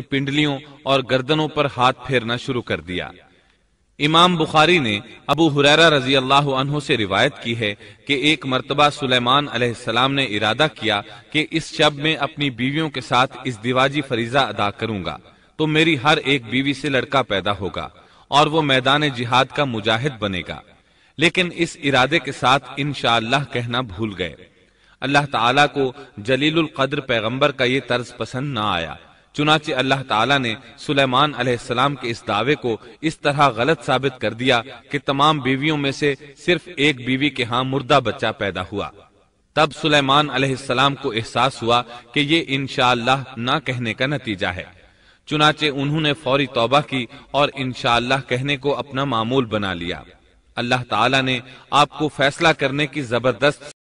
पिंडलियों और गर्दनों पर हाथ फेरना शुरू कर दिया इमाम बुखारी ने अबू हुरैरा रजी अल्लाह अनहो से रिवायत की है कि एक मरतबा सुलेमान अलैहिस्सलाम ने इरादा किया कि इस शब में अपनी बीवियों के साथ इस दिवाजी फरीजा अदा करूंगा तो मेरी हर एक बीवी से लड़का पैदा होगा और वो मैदान जिहाद का मुजाहिद बनेगा लेकिन इस इरादे के साथ इन कहना भूल गए अल्लाह ताला को जलील कद्र पैगंबर का ये तर्ज पसंद ना आया चुनाचे अल्लाह ताला ने सुलेमान अलैहिस्सलाम के इस दावे को इस तरह गलत साबित कर दिया कि तमाम बीवियों में से सिर्फ एक बीवी के यहाँ मुर्दा बच्चा पैदा हुआ तब सुलेमान अलैहिस्सलाम को एहसास हुआ कि ये इनशाला ना कहने का नतीजा है चुनाचे उन्होंने फौरी तौबा की और इनशाला कहने को अपना मामूल बना लिया अल्लाह ताला ने आपको फैसला करने की जबरदस्त